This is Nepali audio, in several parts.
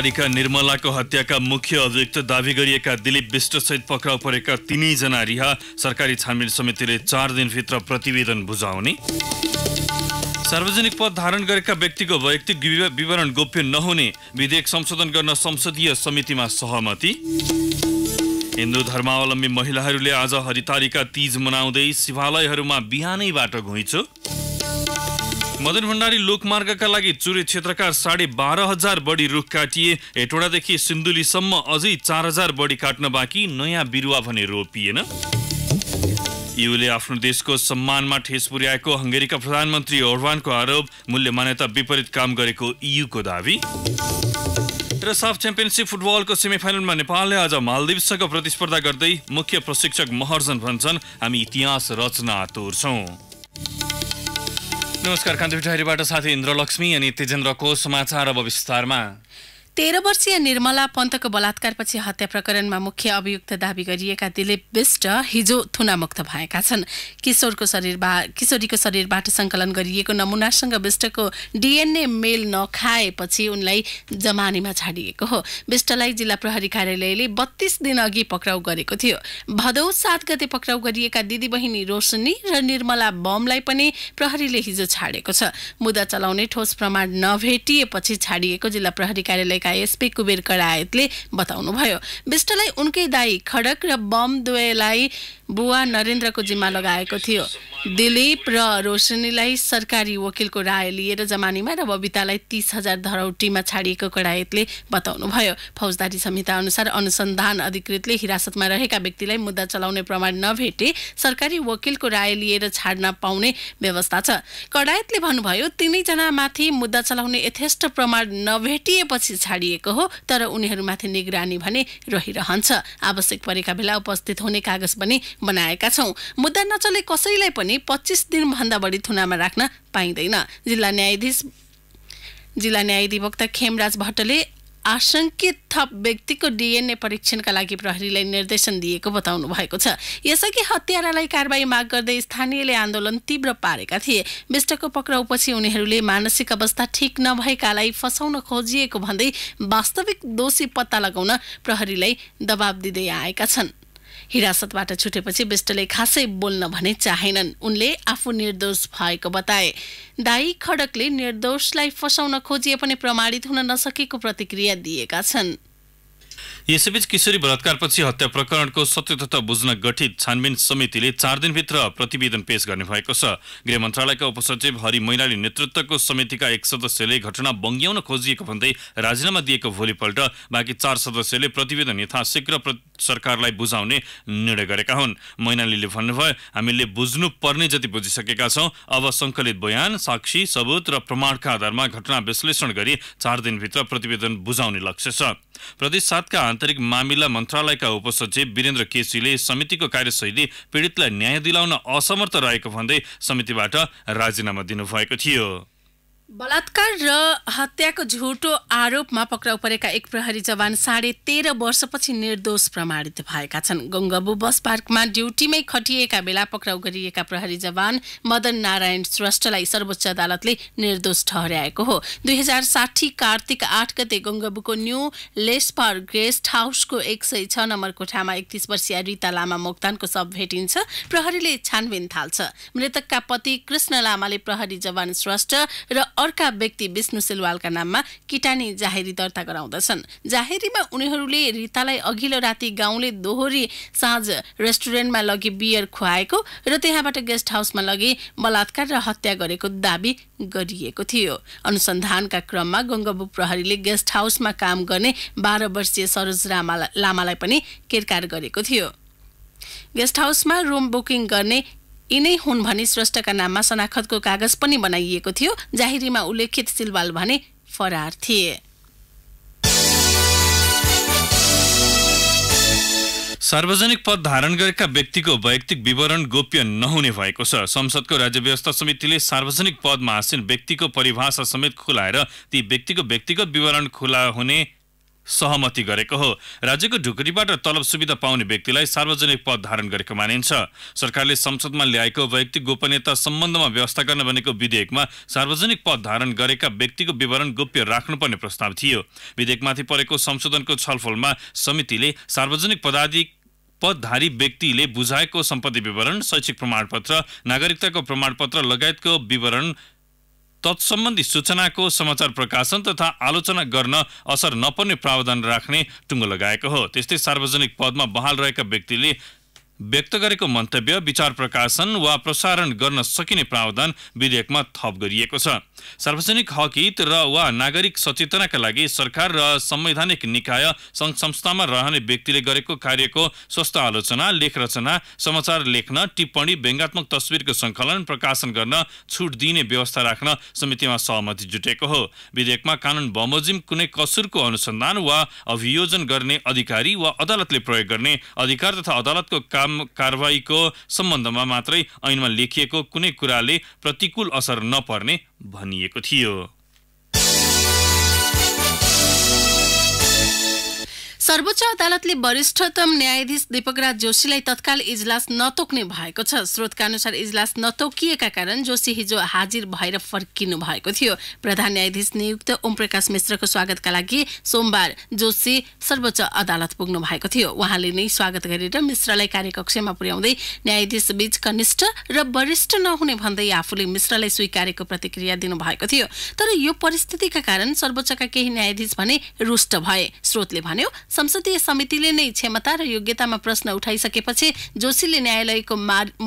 बालिका निर्मलाको हत्याका मुख्य अभियुक्त दावी गरिएका दिलीप विष्टसहित पक्राउ परेका तिनैजना रिहा सरकारी छानबिन समितिले चार दिनभित्र प्रतिवेदन बुझाउने सार्वजनिक पद धारण गरेका व्यक्तिको वैयक्तिक विवरण गोप्य नहुने विधेयक संशोधन गर्न संसदीय समितिमा सहमति हिन्दू धर्मावलम्बी महिलाहरूले आज हरितालिका तीज मनाउँदै शिवालयहरूमा बिहानैबाट घुइँचो मदन भण्डारी लोकमार्गका लागि चुरे क्षेत्रका साढे बाह्र हजार बढी रुख काटिए हेटोडादेखि सिन्धुलीसम्म अझै चार हजार बढी काट्न बाँकी नयाँ बिरुवा भने रोपिएन युले आफ्नो देशको सम्मानमा ठेस पुर्याएको हङ्गेरीका प्रधानमन्त्री ओर्वानको आरोप मूल्य मान्यता विपरीत काम गरेको युको दावी र साफ च्याम्पियनसिप फुटबलको सेमिफाइनलमा नेपालले आज मालदिवसँग प्रतिस्पर्धा गर्दै मुख्य प्रशिक्षक महर्जन भन्छन् हामी इतिहास रचना तोर्छौँ नमस्कार कान्तिपुर साथी इन्द्रलक्ष्मी अनि तेजेन्द्रको समाचार अब विस्तारमा तेह्र वर्षीय निर्मला पन्तको बलात्कारपछि हत्या प्रकरणमा मुख्य अभियुक्त दावी गरिएका दिलीप विष्ट हिजो थुनामुक्त भएका छन् किशोरको शरीरबा किशोरीको शरीरबाट सङ्कलन गरिएको नमुनासँग विष्टको डिएनए मेल नखाएपछि उनलाई जमानीमा छाडिएको हो विष्टलाई जिल्ला प्रहरी कार्यालयले बत्तीस दिन अघि पक्राउ गरेको थियो भदौ सात गते पक्राउ गरिएका दिदी बहिनी रोशनी र निर्मला बमलाई पनि प्रहरीले हिजो छाडेको छ मुद्दा चलाउने ठोस प्रमाण नभेटिएपछि छाडिएको जिल्ला प्रहरी कार्यालय गरेका एसपी कुबेर कडायतले बताउनुभयो विष्टलाई उनकै दाई खडक र बम दुवैलाई बुवा नरेन्द्रको जिम्मा लगाएको थियो दिलीप र रोशनीलाई सरकारी वकिलको राय लिएर जमानीमा र बबितालाई तीस हजार धरौटीमा छाडिएको कडायतले बताउनुभयो फौजदारी संहिता अनुसार अनुसन्धान अधिकृतले हिरासतमा रहेका व्यक्तिलाई मुद्दा चलाउने प्रमाण नभेटे सरकारी वकिलको राय लिएर छाड्न पाउने व्यवस्था छ कडायतले भन्नुभयो तिनैजनामाथि मुद्दा चलाउने यथेष्ट प्रमाण नभेटिएपछि पछाडिएको हो तर उनीहरूमाथि निगरानी भने रहिरहन्छ आवश्यक परेका बेला उपस्थित हुने कागज पनि बनाएका छौँ मुद्दा नचले कसैलाई पनि पच्चिस दिनभन्दा बढी थुनामा राख्न पाइँदैन जिल्ला न्यायाधीश जिल्ला न्यायाधिवक्ता खेमराज भट्टले आशंकित थप व्यक्तिको डिएनए परीक्षणका लागि प्रहरीलाई निर्देशन दिएको बताउनु भएको छ यसअघि हत्यारालाई कारवाही माग गर्दै स्थानीयले आन्दोलन तीव्र पारेका थिए विष्टको पक्राउपछि उनीहरूले मानसिक अवस्था ठिक नभएकालाई फसाउन खोजिएको भन्दै वास्तविक दोषी पत्ता लगाउन प्रहरीलाई दबाब दिँदै आएका छन् हिरासतबाट छुटेपछि विष्टले खासै बोल्न भने चाहेनन् उनले आफू निर्दोष भएको बताए दाई खडकले निर्दोषलाई फसाउन खोजिए पनि प्रमाणित हुन नसकेको प्रतिक्रिया दिएका छन् यसैबीच किशोरी बलात्कारपछि हत्या प्रकरणको सत्यता बुझ्न गठित छानबिन समितिले चार दिनभित्र प्रतिवेदन पेश गर्ने भएको छ गृह मन्त्रालयका उपसचिव हरि मैनाली नेतृत्वको समितिका एक सदस्यले घटना बङ्ग्याउन खोजिएको भन्दै राजीनामा दिएको भोलिपल्ट बाँकी चार सदस्यले प्रतिवेदन यथाशीघ्र सरकारलाई बुझाउने निर्णय गरेका हुन् मैनालीले भन्नुभयो हामीले बुझ्नु पर्ने जति बुझिसकेका छौँ अब सङ्कलित बयान साक्षी सबुत र प्रमाणका आधारमा घटना विश्लेषण गरी चार दिनभित्र प्रतिवेदन बुझाउने लक्ष्य छ प्रदेश सातका आन्तरिक मामिला मन्त्रालयका उपसचिव वीरेन्द्र केसीले समितिको कार्यशैली पीडितलाई न्याय दिलाउन असमर्थ रहेको भन्दै समितिबाट राजीनामा दिनुभएको थियो बलात्कार र हत्याको झुटो आरोपमा पक्राउ परेका एक प्रहरी जवान साढे तेह्र वर्षपछि निर्दोष प्रमाणित भएका छन् गङ्गबु बस पार्कमा ड्युटीमै खटिएका बेला पक्राउ गरिएका प्रहरी जवान मदन नारायण श्रेष्ठलाई सर्वोच्च अदालतले निर्दोष ठहर्याएको हो दुई हजार साठी कार्तिक आठ गते गङ्गबुको न्यू लेसपार गेस्ट हाउसको एक सय छ नम्बर कोठामा एकतिस वर्षीय रिता लामा मोक्तानको सब भेटिन्छ प्रहरीले छानबिन थाल्छ मृतकका पति कृष्ण लामाले प्रहरी जवान श्रेष्ठ र अर्का व्यक्ति विष्णु सिलवालका नाममा किटानी जाहेरी दर्ता गराउँदछन् जाहेरीमा उनीहरूले रितालाई अघिल्लो राति गाउँले दोहोरी साँझ रेस्टुरेन्टमा लगी बियर खुवाएको र त्यहाँबाट गेस्ट हाउसमा लगे बलात्कार र हत्या गरेको दावी गरिएको थियो अनुसन्धानका क्रममा गङ्गबु प्रहरीले गेस्ट हाउसमा काम गर्ने बाह्र वर्षीय सरोज रामा लामालाई पनि केरकार गरेको थियो गेस्ट हाउसमा रुम बुकिङ गर्ने यिनै हुन् भनी श्रेष्ठका नाममा शनाखतको कागज पनि बनाइएको थियो जाहिरीमा उल्लेखित सिलवाल भने फरार थिए सार्वजनिक पद धारण गरेका व्यक्तिको वैयक्तिक विवरण गोप्य नहुने भएको छ संसदको राज्य व्यवस्था समितिले सार्वजनिक पदमा आसीन व्यक्तिको परिभाषा समेत खुलाएर ती व्यक्तिको व्यक्तिगत विवरण खुला हुने सहमति गरेको हो राज्यको ढुकुरीबाट तलब सुविधा पाउने व्यक्तिलाई सार्वजनिक पद धारण गरेको मानिन्छ सरकारले संसदमा ल्याएको वैयक्तिक गोपनीयता सम्बन्धमा व्यवस्था गर्न भनेको विधेयकमा सार्वजनिक पद धारण गरेका व्यक्तिको विवरण गोप्य राख्नुपर्ने प्रस्ताव थियो विधेयकमाथि परेको संशोधनको छलफलमा समितिले सार्वजनिक पदाधि पदधारी व्यक्तिले बुझाएको सम्पत्ति विवरण शैक्षिक प्रमाणपत्र नागरिकताको प्रमाणपत्र लगायतको विवरण तत्सम्बन्धी सूचनाको समाचार प्रकाशन तथा आलोचना गर्न असर नपर्ने प्रावधान राख्ने टुङ्गो लगाएको हो त्यस्तै सार्वजनिक पदमा बहाल रहेका व्यक्तिले व्यक्त गरेको मन्तव्य विचार प्रकाशन वा प्रसारण गर्न सकिने प्रावधान विधेयकमा थप गरिएको छ सार्वजनिक हकित र वा नागरिक सचेतनाका लागि सरकार र संवैधानिक निकाय सङ्घ संस्थामा रहने व्यक्तिले गरेको कार्यको स्वस्थ आलोचना लेख रचना समाचार लेख्न टिप्पणी व्यङ्गात्मक तस्विरको सङ्कलन प्रकाशन गर्न छुट दिने व्यवस्था राख्न समितिमा सहमति जुटेको हो विधेयकमा कानुन बमोजिम कुनै कसुरको अनुसन्धान वा अभियोजन गर्ने अधिकारी वा अदालतले प्रयोग गर्ने अधिकार तथा अदालतको काम काम कारवाहीको सम्बन्धमा मात्रै ऐनमा लेखिएको कुनै कुराले प्रतिकूल असर नपर्ने भनिएको थियो सर्वोच्च अदालतले वरिष्ठतम न्यायाधीश दीपकराज जोशीलाई तत्काल इजलास नतोक्ने भएको छ स्रोतका अनुसार इजलास नतोकिएका कारण जोशी हिजो हाजिर भएर फर्किनु भएको थियो प्रधान न्यायाधीश नियुक्त ओमप्रकाश मिश्रको स्वागतका लागि सोमबार जोशी सर्वोच्च अदालत पुग्नु भएको थियो उहाँले नै स्वागत गरेर मिश्रलाई कार्यकक्षमा पुर्याउँदै न्यायाधीश बीच कनिष्ठ र वरिष्ठ नहुने भन्दै आफूले मिश्रलाई स्वीकारेको प्रतिक्रिया दिनुभएको थियो तर यो परिस्थितिका कारण सर्वोच्चका केही न्यायाधीश भने रुष्ट भए स्रोतले भन्यो संसदीय समितिले नै क्षमता र योग्यतामा प्रश्न उठाइसकेपछि जोशीले न्यायालयको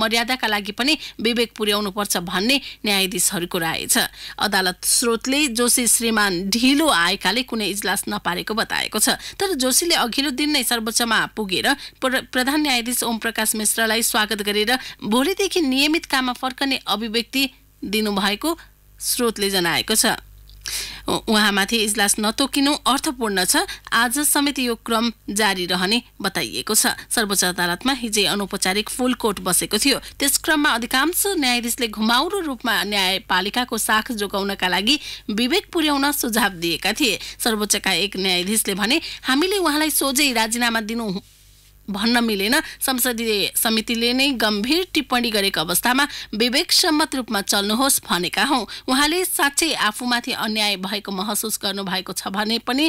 मर्यादाका लागि पनि विवेक पुर्याउनु पर्छ भन्ने न्यायाधीशहरूको राय छ अदालत स्रोतले जोशी श्रीमान ढिलो आएकाले कुनै इजलास नपारेको बताएको छ तर जोशीले अघिल्लो दिन नै सर्वोच्चमा पुगेर प्रधान न्यायाधीश ओम प्रकाश मिश्रलाई स्वागत गरेर भोलिदेखि नियमित काममा फर्कने अभिव्यक्ति दिनुभएको स्रोतले जनाएको छ उहाँमाथि इजलास नतोकिनु अर्थपूर्ण छ आज समेत यो क्रम जारी रहने बताइएको छ सर्वोच्च अदालतमा हिजै अनौपचारिक फुल कोर्ट बसेको थियो त्यस क्रममा अधिकांश न्यायाधीशले घुमाउरो रूपमा न्यायपालिकाको साख जोगाउनका लागि विवेक पुर्याउन सुझाव दिएका थिए सर्वोच्चका एक न्यायाधीशले भने हामीले उहाँलाई सोझै राजीनामा दिनु भन्न मिलेन संसदीय समितिले नै गम्भीर टिप्पणी गरेको अवस्थामा विवेकसम्मत रूपमा चल्नुहोस् भनेका हौ उहाँले साँच्चै आफूमाथि अन्याय भएको महसुस गर्नु भएको छ भने पनि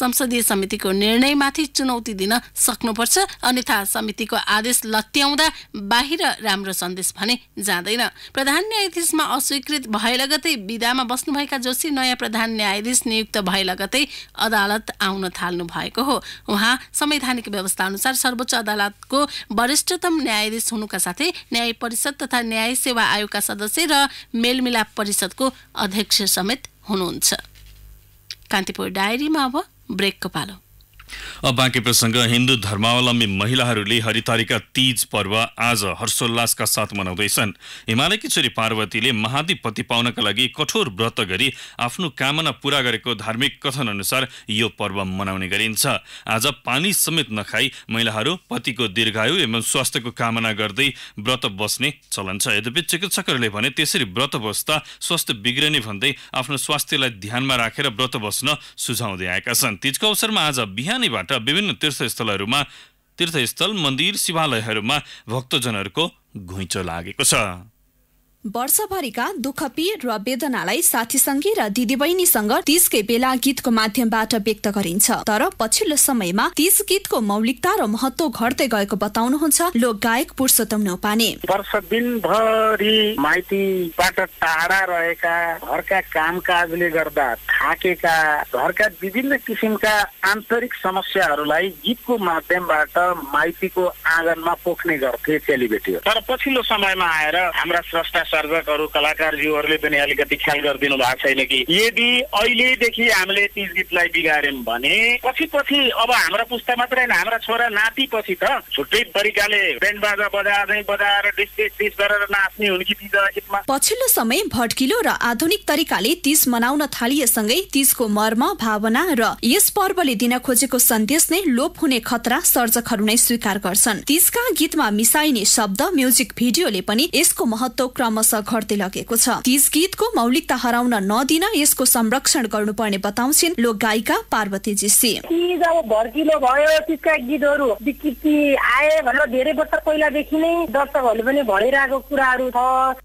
संसदीय समितिको निर्णयमाथि चुनौती दिन सक्नुपर्छ अन्यथा समितिको आदेश लत्याउँदा बाहिर राम्रो सन्देश भने जाँदैन प्रधान न्यायाधीशमा अस्वीकृत भए लगतै विधामा बस्नुभएका जोशी नयाँ प्रधान न्यायाधीश नियुक्त भए लगतै अदालत आउन थाल्नु भएको हो उहाँ संवैधानिक व्यवस्था अनुसार सर्वोच्च अदालतको वरिष्ठतम न्यायाधीश हुनुका साथै न्याय परिषद तथा न्याय सेवा आयोगका सदस्य र मेलमिलाप परिषदको अध्यक्ष समेत हुनुहुन्छ कान्तिपुर डायरीमा अब ब्रेकको पालो अब बाँकी प्रसङ्ग हिन्दू धर्मावलम्बी महिलाहरूले हरितारीका तीज पर्व आज हर्षोल्लासका साथ मनाउँदैछन् हिमालयकी छोरी पार्वतीले महादेव पति पाउनका लागि कठोर व्रत गरी आफ्नो कामना पूरा गरेको धार्मिक कथन अनुसार यो पर्व मनाउने गरिन्छ आज पानी समेत नखाई महिलाहरू पतिको दीर्घायु एवं स्वास्थ्यको कामना गर्दै व्रत बस्ने चलन छ यद्यपि चिकित्सकहरूले भने त्यसरी व्रत बस्दा स्वास्थ्य बिग्रने भन्दै आफ्नो स्वास्थ्यलाई ध्यानमा राखेर व्रत बस्न सुझाउँदै आएका छन् तीजको अवसरमा आज बिहान राजधानीबाट विभिन्न तीर्थस्थलहरूमा तीर्थस्थल मन्दिर शिवालयहरूमा भक्तजनहरूको घुइँचो लागेको छ वर्षभरिका दुःख पीर र वेदनालाई साथीसँगी र दिदीबहिनीसँग तीजकै बेला गीतको माध्यमबाट व्यक्त गरिन्छ तर पछिल्लो समयमा तीज गीतको मौलिकता र महत्व घट्दै गएको बताउनुहुन्छ लोक गायक पुरुषोत्तम नौपाने वर्ष दिनभरि माइतीबाट टाढा रहेका घरका कामकाजले गर्दा थाकेका घरका विभिन्न किसिमका आन्तरिक समस्याहरूलाई गीतको माध्यमबाट माइतीको आँगनमा पोख्ने गर्थे चेलीबेटी तर पछिल्लो समयमा आएर हाम्रा स्रष्टा सर्जकहरू कलाकारज्यूहरूले पनि अलिकति ख्याल गरिदिनु भएको छैन कि यदि अहिलेदेखि हामीले तिज गीतलाई बिगार्यौँ भने पछि पछि अब हाम्रा पुस्ता मात्र होइन हाम्रा छोरा नाति पछि त छुट्टै तरिकाले ब्यान्ड बाजा बजाएर बजाएर डिस डिस डिस गरेर नाच्ने हुन् कि तिज गीतमा पछिल्लो समय भड्किलो र आधुनिक तरिकाले तिज मनाउन थालिएसँगै तिजको मर्म भावना र यस पर्वले दिन खोजेको सन्देश नै लोप हुने खतरा सर्जकहरू नै स्वीकार गर्छन् तिजका गीतमा मिसाइने शब्द म्युजिक भिडियोले पनि यसको महत्व क्रम क्रमशः घट्दै लगेको छ तीज गीतको मौलिकता हराउन नदिन यसको संरक्षण गर्नुपर्ने बताउँछिन् लोक गायिका पार्वती जीसी तीज अब भर्किलो भयो तिजका गीतहरू विकृति आए भनेर धेरै वर्ष पहिलादेखि नै दर्शकहरूले पनि भनिरहेको कुराहरू छ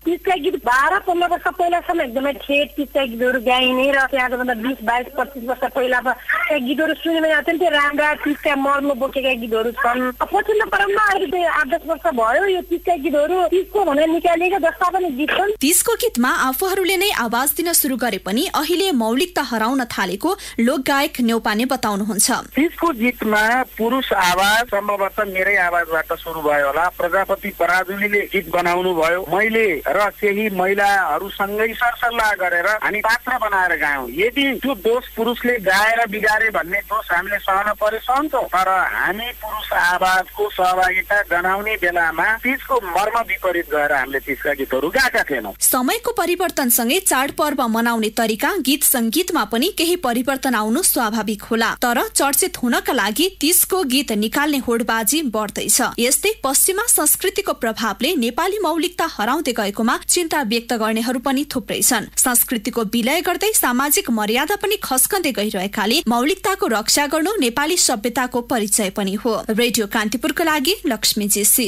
तीजका गीत बाह्र पन्ध्र वर्ष पहिलासम्म एकदमै ठेट तीजका गीतहरू गाइने र त्यहाँको भन्दा बिस बाइस पच्चिस वर्ष पहिला बोकेका गीतहरू सुनेमा अत्यन्तै राम्रा तिजका मर्म बोकेका गीतहरू छन् पछिल्लो क्रममा अहिले चाहिँ आठ दस वर्ष भयो यो तिजका गीतहरू तिजको भनेर निकालिएको जस्ता पनि गीत छन् तिजको गीतमा आफूहरूले नै आवाज दिन सुरु गरे पनि अहिले मौलिकता हराउन थालेको लोक गायक न्यौपाने बताउनुहुन्छ तिजको गीतमा पुरुष आवाज सम्भवतः मेरै आवाजबाट सुरु भयो होला प्रजापति पराजुलीले गीत बनाउनु भयो मैले र केही महिलाहरूसँगै सरसल्लाह गरेर हामी पात्र बनाएर गायौँ यदि त्यो दोष पुरुषले गाएर बिगा पारे भन्ने दोष हामीले सहन पर्यो सहन्छौँ तर हामी पुरुष आवाजको सहभागिता जनाउने बेलामा तिजको मर्म विपरीत गएर हामीले तिजका गीतहरू गाएका थिएनौँ समयको परिवर्तनसँगै चाडपर्व मनाउने तरिका गीत सङ्गीतमा पनि केही परिवर्तन आउनु स्वाभाविक होला तर चर्चित हुनका लागि तिजको गीत निकाल्ने होडबाजी बढ्दैछ यस्तै पश्चिमा संस्कृतिको प्रभावले नेपाली मौलिकता हराउँदै गएकोमा चिन्ता व्यक्त गर्नेहरू पनि थुप्रै छन् संस्कृतिको विलय गर्दै सामाजिक मर्यादा पनि खस्कँदै गइरहेकाले मौलिक मौलिकताको रक्षा गर्नु नेपाली सभ्यताको परिचय पनि हो रेडियो कान्तिपुरका लागि लक्ष्मी जेसी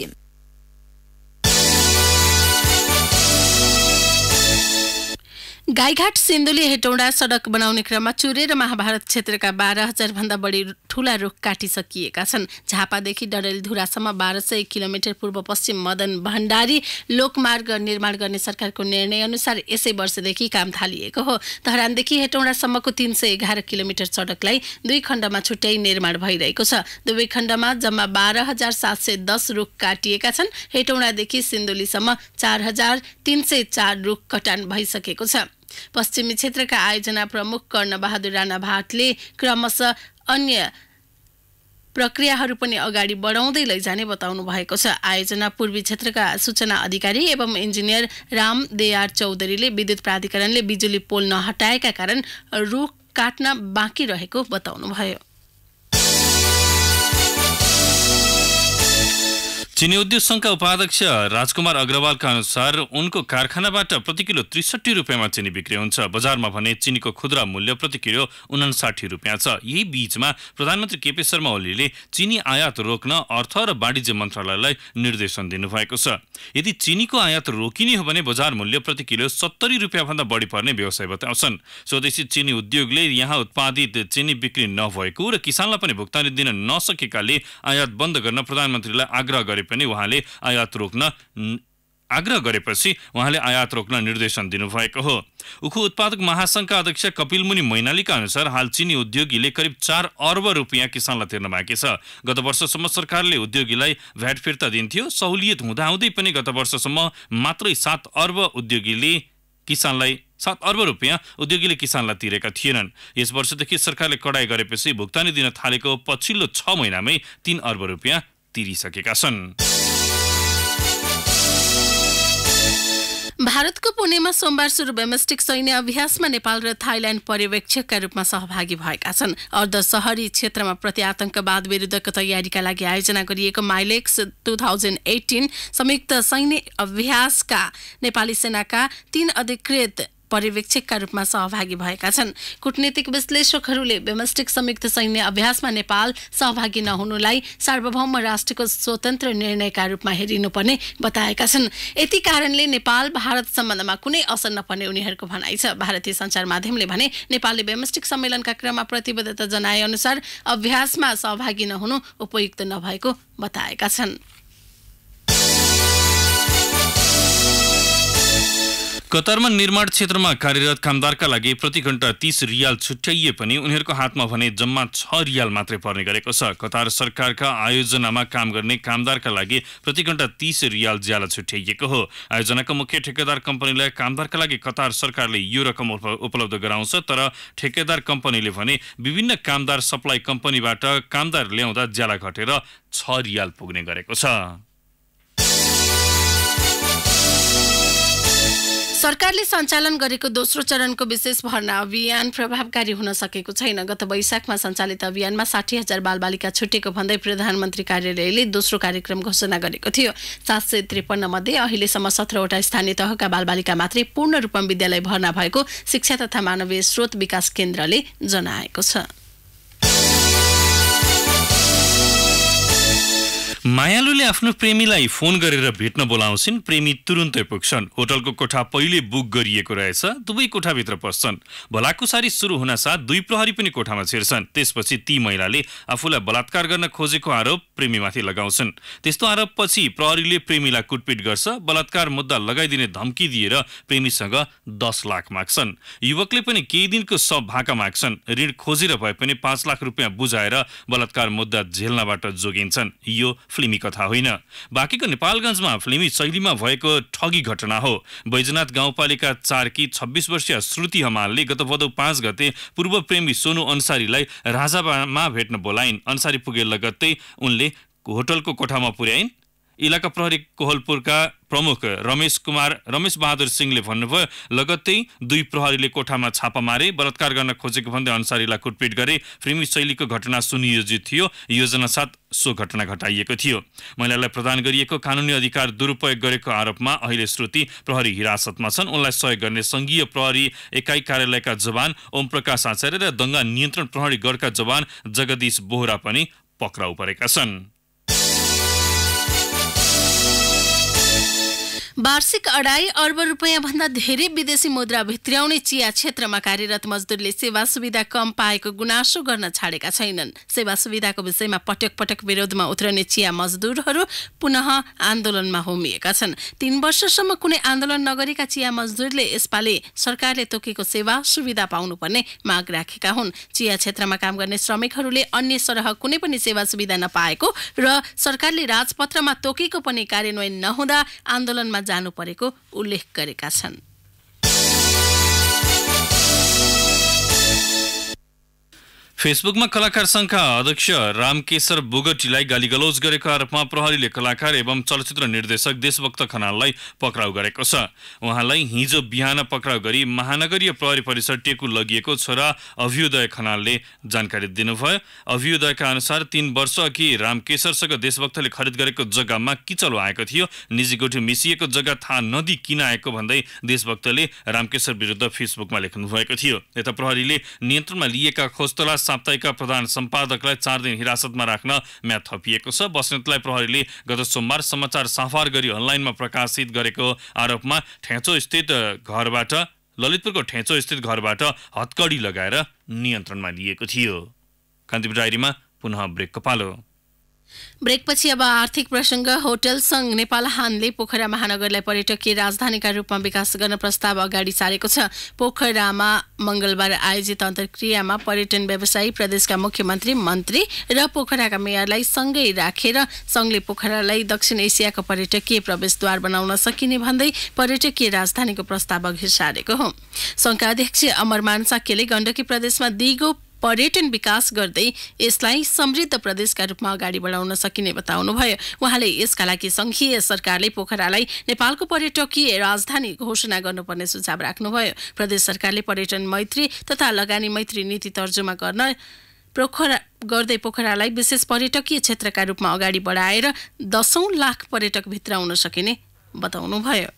गाईघाट सिन्धुली हेटौँडा सडक बनाउने क्रममा चुरे र महाभारत क्षेत्रका बाह्र भन्दा बढी ठुला रुख काटिसकिएका छन् झापादेखि डडेलधुरासम्म बाह्र सय किलोमिटर पूर्व पश्चिम मदन भण्डारी लोकमार्ग निर्माण गर्ने सरकारको निर्णय अनुसार यसै वर्षदेखि काम थालिएको हो धरानदेखि हेटौँडासम्मको तिन सय एघार किलोमिटर सडकलाई दुई खण्डमा छुट्याइ निर्माण भइरहेको छ दुवै खण्डमा जम्मा बाह्र हजार सात सय दस रुख काटिएका छन् हेटौँडादेखि सिन्धुलीसम्म चार हजार तिन सय चार रुख कटान भइसकेको छ पश्चिमी क्षेत्रका आयोजना प्रमुख कर्णबहादुर राणा भाटले क्रमशः अन्य प्रक्रियाहरू पनि अगाडि बढाउँदै लैजाने बताउनु भएको छ आयोजना पूर्वी क्षेत्रका सूचना अधिकारी एवं इन्जिनियर राम देयार चौधरीले विद्युत प्राधिकरणले बिजुली पोल नहटाएका कारण रुख काट्न बाँकी रहेको बताउनुभयो चिनी उद्योग संघका उपाध्यक्ष राजकुमार अग्रवालका अनुसार उनको कारखानाबाट प्रति किलो त्रिसठी रुपियाँमा चिनी बिक्री हुन्छ बजारमा भने चिनीको खुद्रा मूल्य प्रति किलो उनासाठी रुपियाँ छ यही बीचमा प्रधानमन्त्री केपी शर्मा ओलीले चिनी आयात रोक्न अर्थ र वाणिज्य मन्त्रालयलाई निर्देशन दिनुभएको छ यदि चिनीको आयात रोकिने हो भने बजार मूल्य प्रति किलो सत्तरी रुपियाँभन्दा बढी पर्ने व्यवसाय बताउँछन् स्वदेशी चिनी उद्योगले यहाँ उत्पादित चिनी बिक्री नभएको र किसानलाई पनि भुक्तानी दिन नसकेकाले आयात बन्द गर्न प्रधानमन्त्रीलाई आग्रह गरे पनि उहाँले आयात रोक्न आग्रह गरेपछि उहाँले आयात रोक्न निर्देशन दिनुभएको हो उखु उत्पादक महासङ्घका अध्यक्ष कपिल मुनि मैनालीका अनुसार हाल चिनी उद्योगीले करिब चार अर्ब रुपियाँ किसानलाई तिर्न बाँकी छ गत वर्षसम्म सरकारले उद्योगीलाई भ्याट फिर्ता दिन्थ्यो सहुलियत हुँदाहुँदै पनि गत वर्षसम्म मात्रै सात अर्ब उद्योगीले किसानलाई सात अर्ब रुपियाँ उद्योगीले किसानलाई तिरेका थिएनन् यस वर्षदेखि सरकारले कडाई गरेपछि भुक्तानी दिन थालेको पछिल्लो छ महिनामै तिन अर्ब रुपियाँ तिरिसकेका छन् भारतको पुणेमा सोमबार सुरु डोमेस्टिक सैन्य अभ्यासमा नेपाल र थाइल्याण्ड पर्यवेक्षकका रूपमा सहभागी भएका छन् अर्ध शहरी क्षेत्रमा प्रति आतंकवाद विरुद्धको तयारीका लागि आयोजना गरिएको माइलेक्स टु थाउजन्ड एटिन संयुक्त सैन्य अभ्यासका नेपाली सेनाका तीन अधिकृत पर्यवेक्षकका रूपमा सहभागी भएका छन् कूटनीतिक विश्लेषकहरूले बेमस्टिक संयुक्त सैन्य अभ्यासमा नेपाल सहभागी नहुनुलाई सार्वभौम राष्ट्रको स्वतन्त्र निर्णयका रूपमा हेरिनुपर्ने बताएका छन् यति कारणले नेपाल भारत सम्बन्धमा कुनै असर नपर्ने उनीहरूको भनाइ छ भारतीय सञ्चार माध्यमले भने नेपालले बेमस्टिक सम्मेलनका क्रममा प्रतिबद्धता जनाए अनुसार अभ्यासमा सहभागी नहुनु उपयुक्त नभएको बताएका छन् कतारमा निर्माण क्षेत्रमा कार्यरत कामदारका लागि प्रति घण्टा तीस रियाल छुट्याइए पनि उनीहरूको हातमा भने जम्मा छ रियाल मात्रै पर्ने गरेको छ कतार सरकारका आयोजनामा काम गर्ने कामदारका लागि प्रति घण्टा तीस रियाल ज्याला छुट्याइएको हो आयोजनाको मुख्य ठेकेदार कम्पनीलाई कामदारका लागि कतार सरकारले यो रकम उपलब्ध गराउँछ तर ठेकेदार कम्पनीले भने विभिन्न कामदार सप्लाई कम्पनीबाट कामदार ल्याउँदा ज्याला घटेर छ रियाल पुग्ने गरेको छ सरकारले सञ्चालन गरेको दोस्रो चरणको विशेष भर्ना अभियान प्रभावकारी हुन सकेको छैन गत वैशाखमा सञ्चालित अभियानमा साठी हजार बालबालिका छुटेको भन्दै प्रधानमन्त्री कार्यालयले दोस्रो कार्यक्रम घोषणा गरेको थियो सात सय त्रिपन्न मध्ये अहिलेसम्म सत्रवटा स्थानीय तहका बालबालिका मात्रै पूर्ण रूपमा विद्यालय भर्ना भएको शिक्षा तथा मानवीय स्रोत विकास केन्द्रले जनाएको छ मायालुले आफ्नो प्रेमीलाई फोन गरेर भेट्न बोलाउँछिन् प्रेमी तुरुन्तै पुग्छन् होटलको कोठा पहिले बुक गरिएको रहेछ दुवै कोठाभित्र पस्छन् भलाकुसारी सुरु हुन साथ दुई प्रहरी पनि कोठामा छिर्छन् त्यसपछि ती महिलाले आफूलाई बलात्कार गर्न खोजेको आरोप प्रेमीमाथि लगाउँछन् त्यस्तो आरोपपछि प्रहरीले प्रेमीलाई कुटपिट गर्छ बलात्कार मुद्दा लगाइदिने धम्की दिएर प्रेमीसँग दस लाख माग्छन् युवकले पनि केही दिनको सब भाका माग्छन् ऋण खोजेर भए पनि पाँच लाख रुपियाँ बुझाएर बलात्कार मुद्दा झेल्नबाट जोगिन्छन् यो फिल्मी कथा होइन बाँकीको नेपालगञ्जमा फिल्मी शैलीमा भएको ठगी घटना हो बैजनाथ गाउँपालिका चारकी छब्बिस वर्षीय श्रुति हमालले गत भदौ पाँच गते पूर्व प्रेमी सोनु अन्सारीलाई राजामा भेट्न बोलाइन् अन्सारी पुगे लगत्तै उनले होटलको कोठामा पुर्याइन् इलाका प्रहरी कोहलपुरका प्रमुख रमेश कुमार रमेश बहादुर सिंहले भन्नुभयो लगत्तै दुई प्रहरीले कोठामा छापा मारे बलात्कार गर्न खोजेको भन्दै अन्सारीलाई कुटपिट गरे प्रेमी शैलीको घटना सुनियोजित थियो योजना साथ सो घटना घटाइएको थियो महिलालाई प्रदान गरिएको कानुनी अधिकार दुरुपयोग गरेको आरोपमा अहिले श्रुति प्रहरी हिरासतमा छन् उनलाई सहयोग गर्ने सङ्घीय प्रहरी एकाइ कार्यालयका जवान ओमप्रकाश आचार्य र दङ्गा नियन्त्रण प्रहरी गढका जवान जगदीश बोहरा पनि पक्राउ परेका छन् वार्षिक अढाई अर्ब भन्दा धेरै विदेशी मुद्रा भित्र्याउने चिया क्षेत्रमा कार्यरत मजदुरले सेवा सुविधा कम पाएको गुनासो गर्न छाडेका छैनन् सेवा सुविधाको विषयमा पटक पटक विरोधमा उत्रने चिया मजदुरहरू पुनः आन्दोलनमा होमिएका छन् तीन वर्षसम्म कुनै आन्दोलन नगरेका चिया मजदुरले यसपालि सरकारले तोकेको सेवा सुविधा पाउनुपर्ने माग राखेका हुन् चिया क्षेत्रमा काम गर्ने श्रमिकहरूले अन्य सरह कुनै पनि सेवा सुविधा नपाएको र सरकारले राजपत्रमा तोकेको पनि कार्यान्वयन नहुँदा आन्दोलनमा जानु परेको उल्लेख गरेका छन् फेसबुकमा कलाकार संघका अध्यक्ष रामकेशर बोगटीलाई गालीगलौज गरेको आरोपमा प्रहरीले कलाकार एवं चलचित्र निर्देशक देशभक्त खनाललाई पक्राउ गरेको छ उहाँलाई हिजो बिहान पक्राउ गरी महानगरीय प्रहरी परिसर टेकु लगिएको छोरा अभ्युदय खनालले जानकारी दिनुभयो अभ्युदयका अनुसार तीन वर्ष अघि रामकेशरसँग देशभक्तले खरिद गरेको जग्गामा किचलो आएको थियो निजी गोठी मिसिएको जग्गा थाहा नदी किन आएको भन्दै देशभक्तले रामकेशर विरुद्ध फेसबुकमा लेख्नु भएको थियो यता प्रहरीले नियन्त्रणमा लिएका खोजतलास साप्ताहिकका प्रधान सम्पादकलाई चार दिन हिरासतमा राख्न म्याद थपिएको छ बस्नेतलाई प्रहरीले गत सोमबार समाचार साफार गरी अनलाइनमा प्रकाशित गरेको आरोपमा ठेचो स्थित घरबाट ललितपुरको ठेचो स्थित घरबाट हत्कडी लगाएर नियन्त्रणमा लिएको थियो कान्तिपुर डायरीमा पुनः ब्रेक कपालो ब्रेकपछि अब आर्थिक प्रसङ्ग होटल सङ्घ नेपाल हानले पोखरा महानगरलाई पर्यटकीय राजधानीका रूपमा विकास गर्न प्रस्ताव अगाडि सारेको छ पोखरामा मङ्गलबार आयोजित अन्तर्क्रियामा पर्यटन व्यवसायी प्रदेशका मुख्यमन्त्री मन्त्री र पोखराका मेयरलाई सँगै राखेर रा, सङ्घले पोखरालाई दक्षिण एसियाको पर्यटकीय प्रवेशद्वार बनाउन सकिने भन्दै पर्यटकीय राजधानीको प्रस्ताव अघि सारेको हो सङ्घका अध्यक्ष अमर मानसाक्यले गण्डकी प्रदेशमा दिगो पर्यटन विकास गर्दै यसलाई समृद्ध प्रदेशका रूपमा अगाडि बढाउन सकिने बताउनुभयो उहाँले यसका लागि संघीय सरकारले पोखरालाई नेपालको पर्यटकीय राजधानी घोषणा गर्नुपर्ने सुझाव राख्नुभयो प्रदेश सरकारले पर्यटन मैत्री तथा लगानी मैत्री नीति तर्जुमा गर्न पोखरा गर्दै पोखरालाई विशेष पर्यटकीय क्षेत्रका रूपमा अगाडि बढाएर दसौँ लाख पर्यटक भित्र आउन सकिने बताउनुभयो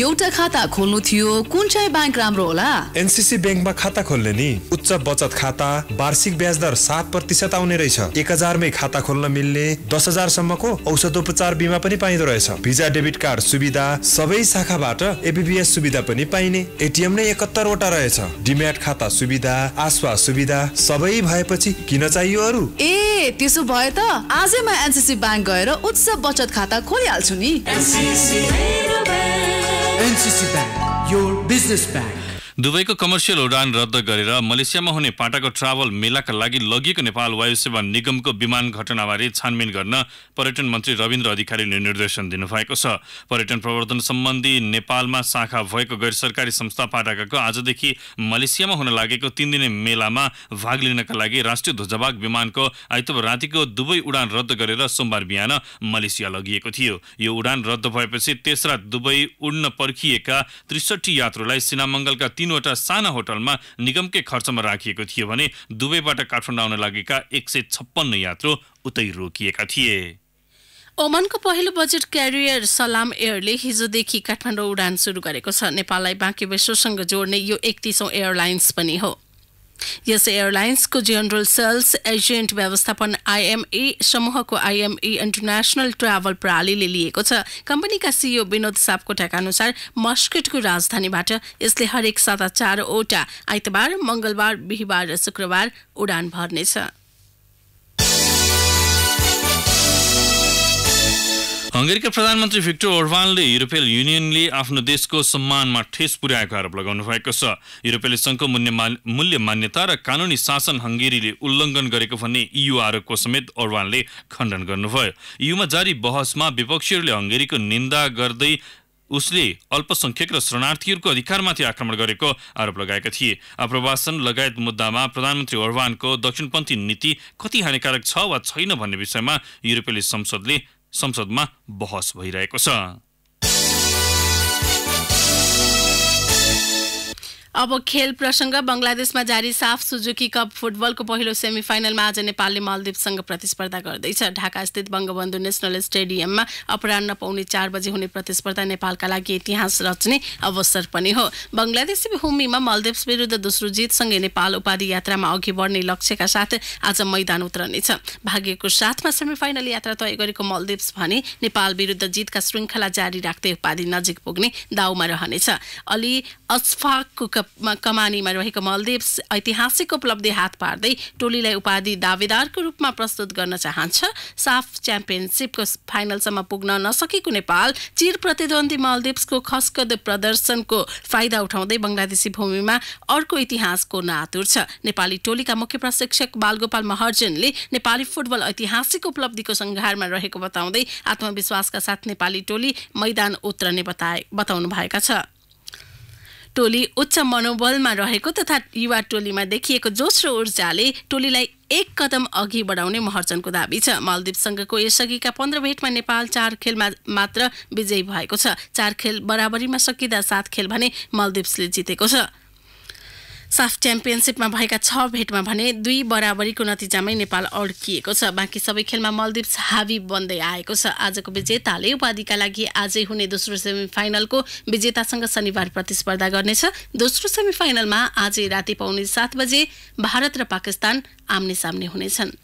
एउटा खाता खोल्नु थियो कुन चाहिँ ब्याङ्क राम्रो होला एनसिसी ब्याङ्कमा खाता खोल्ने नि उच्च बचत खाता वार्षिक ब्याज दर सात प्रतिशत आउने रहेछ एक हजारमै खाता खोल्न मिल्ने दस हजारसम्मको औषधोपचार बिमा पनि पाइँदो रहेछ भिजा डेबिट कार्ड सुविधा सबै शाखाबाट एबिबिएस सुविधा पनि पाइने एटिएम नै एकहत्तरवटा रहेछ डिमेट खाता सुविधा आसवा सुविधा सबै भएपछि किन चाहियो अरू ए त्यसो भए त आजै म एनसिसी ब्याङ्क गएर उच्च बचत खाता खोलिहाल्छु नि NCC Bank, your business bank. दुबईको कमर्सियल उडान रद्द गरेर मलेसियामा हुने पाटाको ट्राभल मेलाका लागि लगिएको नेपाल वायुसेवा निगमको विमान घटनाबारे छानबिन गर्न पर्यटन मन्त्री रविन्द्र अधिकारीले निर्देशन दिनुभएको छ पर्यटन प्रवर्धन सम्बन्धी नेपालमा शाखा भएको गैर सरकारी संस्था पाटाकाको आजदेखि मलेसियामा हुन लागेको तीन दिने मेलामा भाग लिनका लागि राष्ट्रिय ध्वजाबाग विमानको आइतबार रातिको दुबई उडान रद्द गरेर सोमबार बिहान मलेसिया लगिएको थियो यो उडान रद्द भएपछि तेस्रा दुबई उड्न पर्खिएका त्रिसठी यात्रुलाई सिनामङ्गलका तीन तीनवटा साना होटलमा निगमकै खर्चमा राखिएको थियो भने दुवैबाट काठमाडौँ आउन लागेका एक सय छप्पन्न यात्रु उतै रोकिएका थिए ओमानको पहिलो बजेट क्यारियर सलाम एयरले हिजोदेखि काठमाडौँ उडान सुरु गरेको छ नेपाललाई बाँकी विश्वसँग जोड्ने यो एकतिसौँ एयरलाइन्स पनि हो यस एयरलाइन्सको जेनरल सेल्स एजेन्ट व्यवस्थापन आइएमए समूहको आइएमए इन्टरनेसनल ट्राभल प्रणालीले लिएको छ कम्पनीका सिइओ विनोद सापकोटाका अनुसार मस्केटको राजधानीबाट यसले हरेक साता चारवटा आइतबार मङ्गलबार बिहिबार र शुक्रबार उडान भर्नेछ हङ्गेरीका प्रधानमन्त्री भिक्टर ओर्बानले युरोपियल युनियनले आफ्नो देशको सम्मानमा ठेस पुर्याएको आरोप लगाउनु भएको छ युरोपेली सङ्घको मूल्य मूल्य मान्यता र कानुनी शासन हङ्गेरीले उल्लङ्घन गरेको भन्ने इयु आरोपको समेत ओर्बानले खण्डन गर्नुभयो इयुमा जारी बहसमा विपक्षीहरूले हङ्गेरीको निन्दा गर्दै उसले अल्पसंख्यक र शरणार्थीहरूको अधिकारमाथि आक्रमण गरेको आरोप लगाएका थिए आप्रवासन लगायत मुद्दामा प्रधानमन्त्री ओर्बानको दक्षिणपन्थी नीति कति हानिकारक छ वा छैन भन्ने विषयमा युरोपेली संसदले संसदमा बहस भइरहेको छ अब खेल प्रसङ्ग बङ्गलादेशमा जारी साफ सुजुकी कप फुटबलको पहिलो सेमिफाइनलमा आज नेपालले मालदिपसँग प्रतिस्पर्धा गर्दैछ ढाकास्थित बङ्गबन्धु नेसनल स्टेडियममा अपरान्न पाउने चार बजी हुने प्रतिस्पर्धा नेपालका लागि इतिहास रच्ने अवसर पनि हो बङ्गलादेशी भूमिमा मालदिप्स विरुद्ध दोस्रो जितसँगै नेपाल उपाधि यात्रामा अघि बढ्ने लक्ष्यका साथ आज मैदान उत्रनेछ भाग्यको साथमा सेमिफाइनल यात्रा तय गरेको मालदिप्स भने नेपाल विरुद्ध जितका श्रृङ्खला जारी राख्दै उपाधि नजिक पुग्ने दाउमा रहनेछ अलि अस्फाकको कमानीमा रहेको मलदेव ऐतिहासिक उपलब्धि हात पार्दै टोलीलाई उपाधि दावेदारको रूपमा प्रस्तुत गर्न चाहन्छ साफ च्याम्पियनसिपको फाइनलसम्म पुग्न नसकेको नेपाल चिर प्रतिद्वन्दी मलदिप्सको खस्कद प्रदर्शनको फाइदा उठाउँदै बङ्गलादेशी भूमिमा अर्को इतिहासको कोर्न छ नेपाली टोलीका मुख्य प्रशिक्षक बालगोपाल महर्जनले नेपाली फुटबल ऐतिहासिक उपलब्धिको सङ्घारमा रहेको बताउँदै आत्मविश्वासका साथ नेपाली टोली मैदान उत्रने बताए बताउनु भएका छ टोली उच्च मनोबलमा रहेको तथा युवा टोलीमा देखिएको जोस्रो ऊर्जाले टोलीलाई एक कदम अघि बढाउने महर्जनको दावी छ मालदिपसँगको यसअघिका पन्ध्र भेटमा नेपाल चार खेलमा मात्र विजयी भएको छ चार खेल बराबरीमा सकिँदा सात खेल भने मालदिप्सले जितेको छ साफ च्याम्पियनसिपमा भएका छ भेटमा भने दुई बराबरीको नतिजामै नेपाल अड्किएको छ बाँकी सबै खेलमा मलदिप्स हावी बन्दै आएको छ आजको विजेताले उपाधिका लागि आजै हुने दोस्रो सेमिफाइनलको विजेतासँग शनिबार प्रतिस्पर्धा गर्नेछ दोस्रो सेमी फाइनलमा आजै राति पाउने सात बजे भारत र पाकिस्तान आम्ने सामने हुनेछन्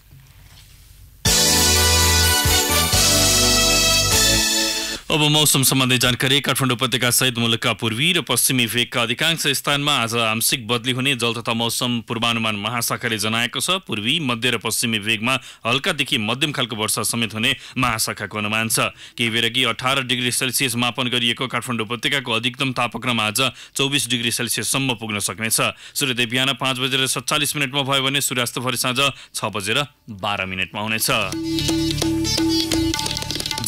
अब मौसम सम्बन्धी जानकारी काठमाडौँ उपत्यका सहित मुलुकका पूर्वी र पश्चिमी भेगका अधिकांश स्थानमा आज आंशिक बदली हुने जल तथा मौसम पूर्वानुमान महाशाखाले जनाएको छ पूर्वी मध्य र पश्चिमी भेगमा हल्कादेखि मध्यम खालको वर्षा समेत हुने महाशाखाको अनुमान छ केही बेर अघि अठार डिग्री सेल्सियस मापन गरिएको काठमाडौँ उपत्यकाको अधिकतम तापक्रम आज चौबिस डिग्री सेल्सियससम्म पुग्न सक्नेछ सूर्योदय बिहान पाँच बजेर सत्तालिस मिनटमा भयो भने सूर्यास्त भरि साँझ छ बजेर बाह्र मिनटमा हुनेछ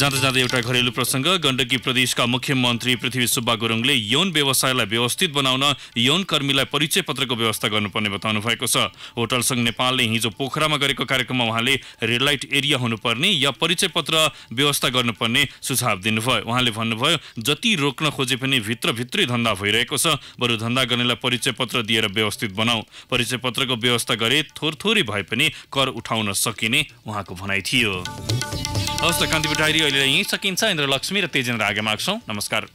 जाँदा जाँदै एउटा घरेलु प्रसङ्ग गण्डकी प्रदेशका मुख्यमन्त्री पृथ्वी सुब्बा गुरुङले यौन व्यवसायलाई व्यवस्थित बनाउन यौन कर्मीलाई परिचय पत्रको व्यवस्था गर्नुपर्ने बताउनु भएको छ होटल सङ्घ नेपालले हिजो पोखरामा गरेको कार्यक्रममा उहाँले रेड लाइट एरिया हुनुपर्ने या परिचय पत्र व्यवस्था गर्नुपर्ने सुझाव दिनुभयो उहाँले भन्नुभयो जति रोक्न खोजे पनि भित्रभित्रै धन्दा भइरहेको छ बरु धन्दा गर्नेलाई परिचय पत्र दिएर व्यवस्थित बनाऊ परिचय पत्रको व्यवस्था गरे थोर थोरै भए पनि कर उठाउन सकिने उहाँको भनाइ थियो हवस् त कान्तिपुर डायरी अहिले यहीँ सकिन्छ इन्द्रलक्ष्मी र तेजेन्द्र आगे माग्छौँ नमस्कार